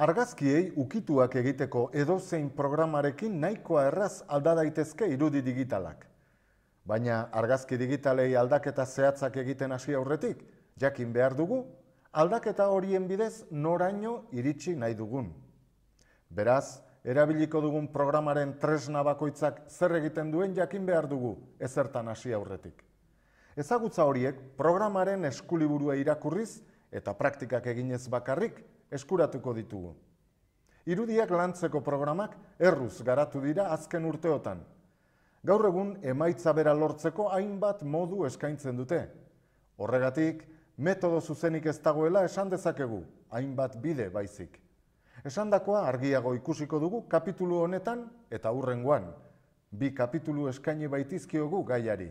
Argazkiei ukituak egiteko edozein programarekin nahikoa erraz alda daitezke irudi digitalak. Baina argazki digitalei aldaketa zehatzak egiten hasi aurretik, jakin behar dugu, aldaketa horien bidez noraino iritsi nahi dugun. Beraz, erabiliko dugun programaren tresna bakoitzak zer egiten duen jakin behar dugu ezertan hasi aurretik. Ezagutza horiek programaren eskuliburua irakurriz eta praktikak eginez bakarrik eskuratuko ditugu. Irudiak lantzeko programak erruz garatu dira azken urteotan. Gaur egun emaitza bera lortzeko hainbat modu eskaintzen dute. Horregatik, metodo zuzenik ez dagoela esan dezakegu, hainbat bide baizik. Esandakoa argiago ikusiko dugu kapitulu honetan eta hurrengoan. Bi kapitulu eskaini baitizkiogu gaiari.